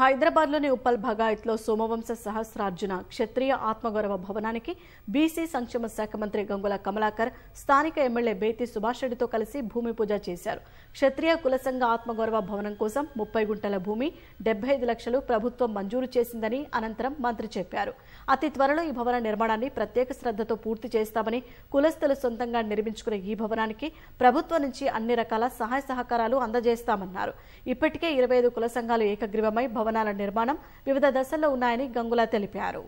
హైదరాబాద్లోని ఉప్పల్ భగాయత్లో సోమవంశ సహస్రార్జున క్షత్రియ ఆత్మగౌరవ భవనానికి బీసీ సంక్షేమ శాఖ మంత్రి గంగుల కమలాకర్ స్థానిక ఎమ్మెల్యే బేతి సుభాష్ రెడ్డితో కలిసి భూమి పూజ చేశారు క్షత్రియ కులసంఘ ఆత్మగౌరవ భవనం కోసం ముప్పై గుంటల భూమి డెబ్బై లక్షలు ప్రభుత్వం మంజూరు చేసిందని అనంతరం మంత్రి చెప్పారు అతి త్వరలో ఈ భవన నిర్మాణాన్ని ప్రత్యేక శ్రద్ధతో పూర్తి చేస్తామని కులస్తులు సొంతంగా నిర్మించుకునే ఈ భవనానికి ప్రభుత్వం నుంచి అన్ని రకాల సహాయ సహకారాలు అందజేస్తామన్నారు ఇప్పటికే ఇరవై ఐదు కుల సంఘాలు ఏకగ్రీవమై భవనాల నిర్మాణం వివిధ దశల్లో ఉన్నాయని గంగుల తెలిపారు